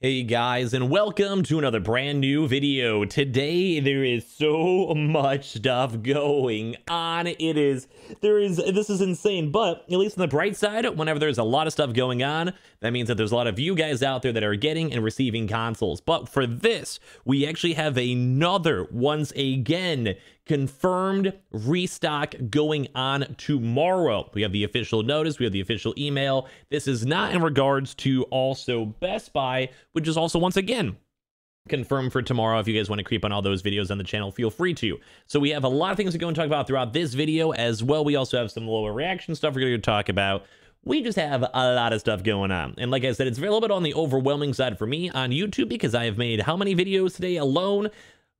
Hey guys, and welcome to another brand new video. Today, there is so much stuff going on. It is, there is, this is insane, but at least on the bright side, whenever there's a lot of stuff going on, that means that there's a lot of you guys out there that are getting and receiving consoles. But for this, we actually have another, once again, confirmed restock going on tomorrow. We have the official notice, we have the official email. This is not in regards to also Best Buy, which is also once again confirmed for tomorrow. If you guys want to creep on all those videos on the channel, feel free to. So we have a lot of things to go and talk about throughout this video as well. We also have some lower reaction stuff we're going to talk about we just have a lot of stuff going on. And like I said, it's a little bit on the overwhelming side for me on YouTube because I have made how many videos today alone?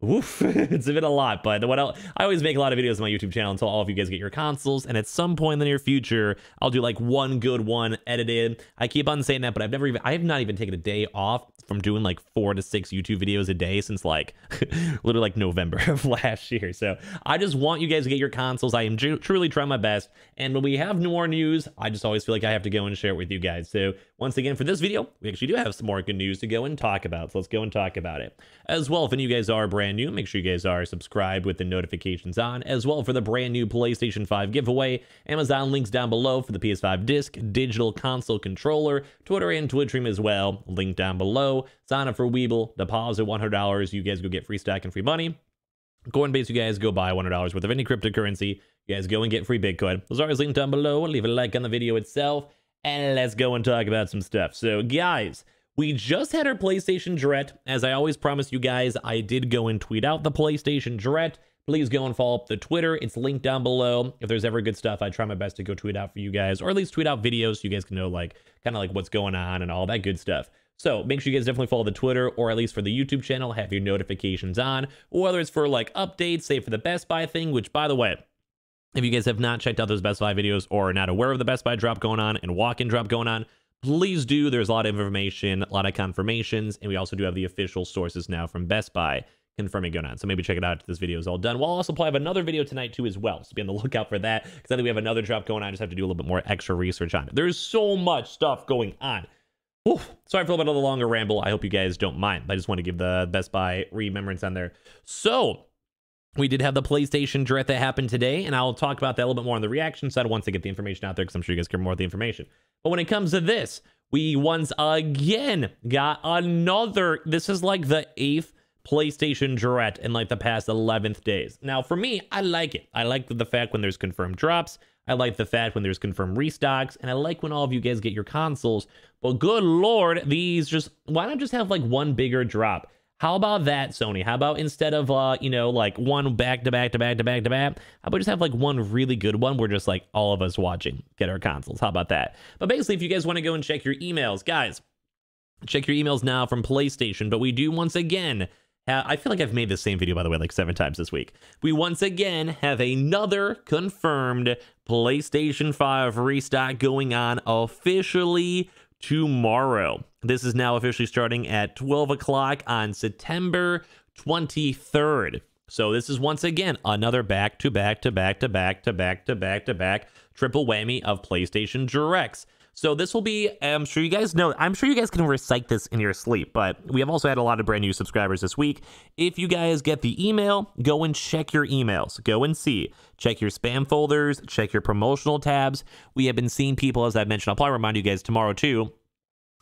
Woof, it's been a lot, but what else, I always make a lot of videos on my YouTube channel until all of you guys get your consoles, and at some point in the near future, I'll do like one good one edited. I keep on saying that, but I've never even, I have not even taken a day off from doing like four to six YouTube videos a day since like literally like November of last year. So I just want you guys to get your consoles. I am truly trying my best, and when we have more news, I just always feel like I have to go and share it with you guys. So once again for this video, we actually do have some more good news to go and talk about. So let's go and talk about it. As well, if any of you guys are brand new, make sure you guys are subscribed with the notifications on. As well, for the brand new PlayStation 5 giveaway, Amazon links down below for the PS5 disc, digital console controller, Twitter and Twitch stream as well, link down below. Sign up for Weeble, deposit $100, you guys go get free stack and free money. Coinbase, you guys go buy $100 worth of any cryptocurrency. You guys go and get free Bitcoin. Those are always linked down below. Leave a like on the video itself and let's go and talk about some stuff. So, guys, we just had our PlayStation Direct. As I always promise you guys, I did go and tweet out the PlayStation Direct. Please go and follow up the Twitter. It's linked down below. If there's ever good stuff, I try my best to go tweet out for you guys, or at least tweet out videos so you guys can know like kind of like what's going on and all that good stuff. So make sure you guys definitely follow the Twitter or at least for the YouTube channel, have your notifications on, whether it's for like updates, say for the Best Buy thing, which by the way, if you guys have not checked out those Best Buy videos or are not aware of the Best Buy drop going on and walk-in drop going on, please do. There's a lot of information, a lot of confirmations, and we also do have the official sources now from Best Buy confirming going on. So maybe check it out. This video is all done. We'll also probably have another video tonight too as well. So be on the lookout for that because I think we have another drop going on. I just have to do a little bit more extra research on it. There's so much stuff going on. Oof. Sorry for a little bit of the longer ramble. I hope you guys don't mind. I just want to give the Best Buy remembrance on there. So we did have the PlayStation direct that happened today, and I'll talk about that a little bit more on the reaction side once I get the information out there, because I'm sure you guys care more of the information. But when it comes to this, we once again got another. This is like the eighth PlayStation direct in like the past 11th days. Now, for me, I like it. I like the fact when there's confirmed drops. I like the fact when there's confirmed restocks, and I like when all of you guys get your consoles. But good lord, these just why not just have like one bigger drop? How about that, Sony? How about instead of, uh, you know, like one back to back to back to back to back, how about just have like one really good one where just like all of us watching get our consoles? How about that? But basically, if you guys want to go and check your emails, guys, check your emails now from PlayStation. But we do once again, I feel like I've made the same video, by the way, like seven times this week. We once again have another confirmed PlayStation 5 restock going on officially tomorrow. This is now officially starting at 12 o'clock on September 23rd. So this is once again another back to back to back to back to back to back to back triple whammy of PlayStation Directs. So this will be, I'm sure you guys know, I'm sure you guys can recite this in your sleep, but we have also had a lot of brand new subscribers this week. If you guys get the email, go and check your emails. Go and see. Check your spam folders, check your promotional tabs. We have been seeing people, as I mentioned, I'll probably remind you guys tomorrow too,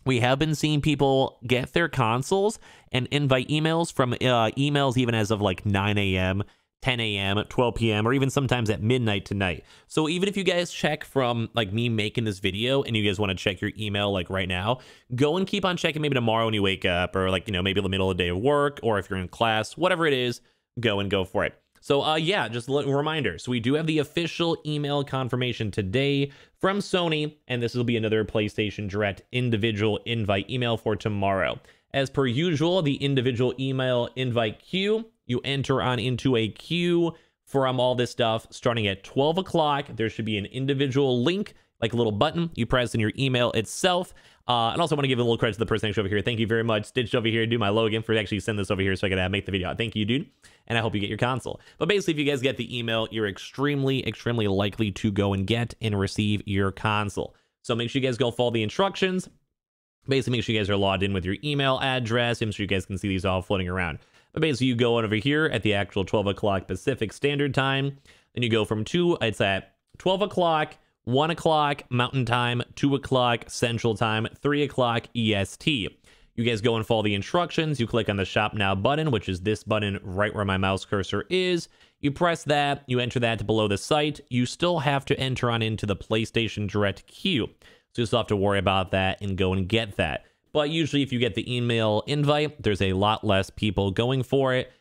we have been seeing people get their consoles and invite emails from uh, emails even as of like 9 a.m., 10 a.m., 12 p.m., or even sometimes at midnight tonight. So even if you guys check from like me making this video and you guys want to check your email like right now, go and keep on checking maybe tomorrow when you wake up or like, you know, maybe the middle of the day of work or if you're in class, whatever it is, go and go for it. So, uh, yeah, just a reminder. So, we do have the official email confirmation today from Sony, and this will be another PlayStation Direct individual invite email for tomorrow. As per usual, the individual email invite queue, you enter on into a queue from all this stuff starting at 12 o'clock. There should be an individual link like little button you press in your email itself. Uh, and also want to give a little credit to the person actually over here. Thank you very much, Stitched over here, do my Logan for actually send this over here so I can uh, make the video. Thank you, dude. And I hope you get your console. But basically, if you guys get the email, you're extremely, extremely likely to go and get and receive your console. So make sure you guys go follow the instructions. Basically, make sure you guys are logged in with your email address. I'm sure you guys can see these all floating around. But basically, you go over here at the actual 12 o'clock Pacific Standard Time, and you go from 2, it's at 12 o'clock 1 o'clock Mountain Time, 2 o'clock Central Time, 3 o'clock EST. You guys go and follow the instructions. You click on the Shop Now button, which is this button right where my mouse cursor is. You press that, you enter that below the site. You still have to enter on into the PlayStation Direct queue. So you still have to worry about that and go and get that. But usually if you get the email invite, there's a lot less people going for it.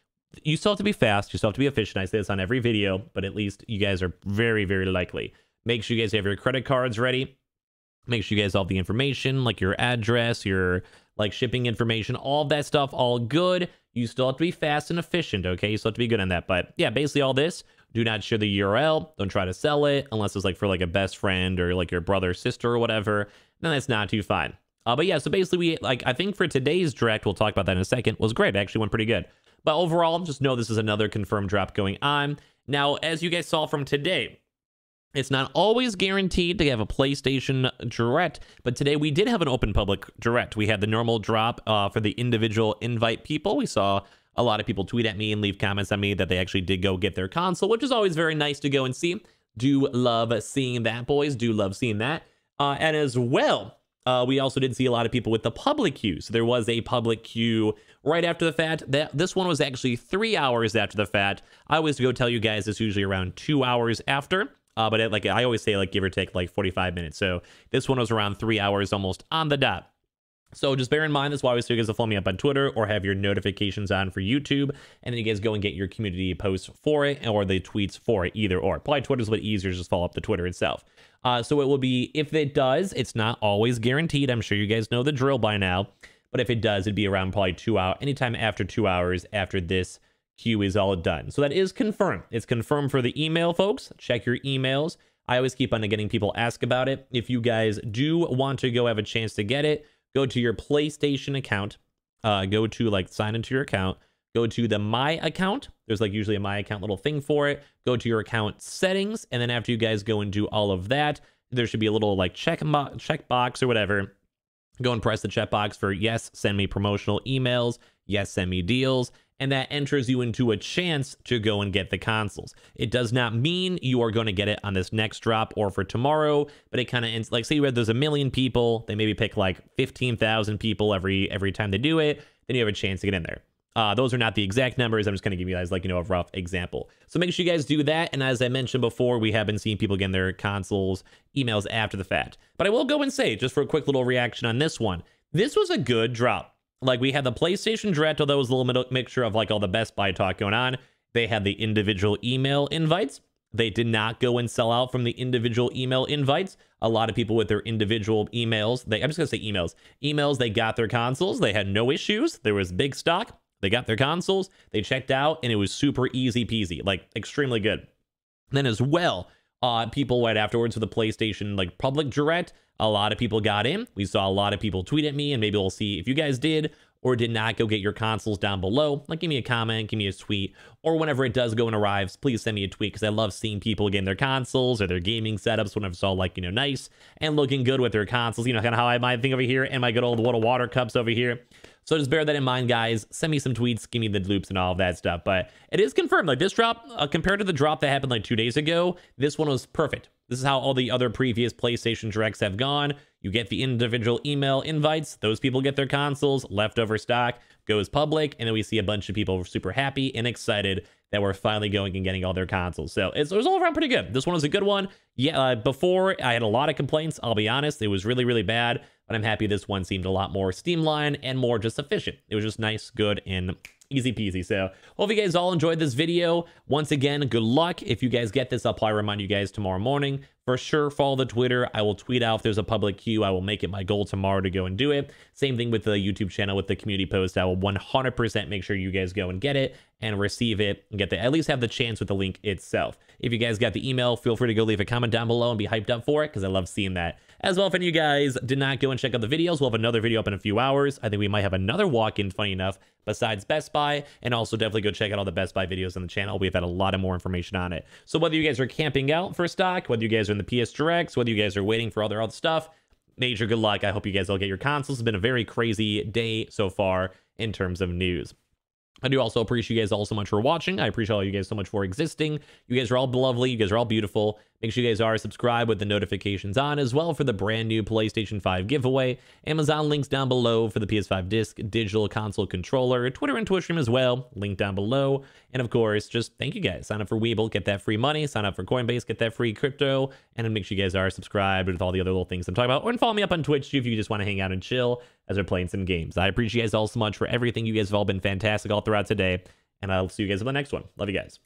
You still have to be fast. You still have to be efficient. I say this on every video, but at least you guys are very, very likely. Make sure you guys have your credit cards ready. Make sure you guys have the information, like your address, your like shipping information, all that stuff, all good. You still have to be fast and efficient, okay? You still have to be good on that. But yeah, basically all this. Do not share the URL. Don't try to sell it unless it's like for like a best friend or like your brother, sister, or whatever. Then that's not too fine. Uh, but yeah, so basically we like I think for today's direct, we'll talk about that in a second, was great. It actually went pretty good. But overall, just know this is another confirmed drop going on. Now, as you guys saw from today, it's not always guaranteed to have a PlayStation direct, but today we did have an open public direct. We had the normal drop uh, for the individual invite people. We saw a lot of people tweet at me and leave comments on me that they actually did go get their console, which is always very nice to go and see. Do love seeing that, boys. Do love seeing that. Uh, and as well, uh, we also did see a lot of people with the public queue. So there was a public queue right after the fact. That this one was actually three hours after the fact. I always go tell you guys it's usually around two hours after. Uh, but it, like I always say, like give or take like 45 minutes. So this one was around three hours almost on the dot. So just bear in mind, that's why we so you guys to follow me up on Twitter or have your notifications on for YouTube. And then you guys go and get your community posts for it or the tweets for it, either or. Probably Twitter's a bit easier, just follow up the Twitter itself. Uh, so it will be, if it does, it's not always guaranteed. I'm sure you guys know the drill by now. But if it does, it'd be around probably two hours, anytime after two hours after this Q is all done. So that is confirmed. It's confirmed for the email, folks. Check your emails. I always keep on getting people ask about it. If you guys do want to go have a chance to get it, go to your PlayStation account. Uh, go to like sign into your account. Go to the My Account. There's like usually a My Account little thing for it. Go to your account settings. And then after you guys go and do all of that, there should be a little like check, check box or whatever. Go and press the check box for yes, send me promotional emails. Yes, send me deals and that enters you into a chance to go and get the consoles. It does not mean you are going to get it on this next drop or for tomorrow, but it kind of ends. like say you had there's a million people, they maybe pick like 15,000 people every every time they do it, then you have a chance to get in there. Uh, those are not the exact numbers. I'm just going to give you guys like, you know, a rough example. So make sure you guys do that. And as I mentioned before, we have been seeing people getting their consoles, emails after the fact. But I will go and say, just for a quick little reaction on this one, this was a good drop. Like we had the PlayStation Direct, although it was a little mixture of like all the Best Buy talk going on. They had the individual email invites. They did not go and sell out from the individual email invites. A lot of people with their individual emails, they I'm just gonna say emails. Emails, they got their consoles, they had no issues. There was big stock. They got their consoles, they checked out, and it was super easy peasy, like extremely good. then as well, uh, people went afterwards for the PlayStation like public direct. A lot of people got in. We saw a lot of people tweet at me, and maybe we'll see if you guys did or did not, go get your consoles down below. Like, give me a comment, give me a tweet, or whenever it does go and arrives, please send me a tweet because I love seeing people getting their consoles or their gaming setups whenever it's all like, you know, nice and looking good with their consoles. You know, kind of how I might think over here and my good old water water cups over here. So just bear that in mind, guys. Send me some tweets, give me the loops and all of that stuff. But it is confirmed. Like this drop, uh, compared to the drop that happened like two days ago, this one was perfect. This is how all the other previous PlayStation Directs have gone. You get the individual email invites. Those people get their consoles. Leftover stock goes public. And then we see a bunch of people super happy and excited that we're finally going and getting all their consoles. So it was all around pretty good. This one was a good one. Yeah, uh, before I had a lot of complaints. I'll be honest. It was really, really bad. But I'm happy this one seemed a lot more streamlined and more just efficient. It was just nice, good, and easy peasy. So hope you guys all enjoyed this video. Once again, good luck. If you guys get this, I'll probably remind you guys tomorrow morning for sure follow the Twitter. I will tweet out if there's a public queue. I will make it my goal tomorrow to go and do it. Same thing with the YouTube channel with the community post. I will 100% make sure you guys go and get it and receive it and get the at least have the chance with the link itself. If you guys got the email, feel free to go leave a comment down below and be hyped up for it because I love seeing that. As well, if any of you guys did not go and check out the videos, we'll have another video up in a few hours. I think we might have another walk-in, funny enough, besides Best Buy. And also definitely go check out all the Best Buy videos on the channel. We've had a lot of more information on it. So whether you guys are camping out for stock, whether you guys in the PS Directs, whether you guys are waiting for all their other stuff. Major good luck. I hope you guys all get your consoles. It's been a very crazy day so far in terms of news. I do also appreciate you guys all so much for watching. I appreciate all you guys so much for existing. You guys are all lovely. You guys are all beautiful. Make sure you guys are subscribed with the notifications on as well for the brand new PlayStation 5 giveaway. Amazon links down below for the PS5 disc, digital console controller, Twitter and Twitch stream as well, link down below. And of course, just thank you guys. Sign up for Weeble, get that free money. Sign up for Coinbase, get that free crypto. And make sure you guys are subscribed with all the other little things I'm talking about. Or follow me up on Twitch too if you just want to hang out and chill as we're playing some games. I appreciate you guys all so much for everything. You guys have all been fantastic all throughout today. And I'll see you guys in the next one. Love you guys.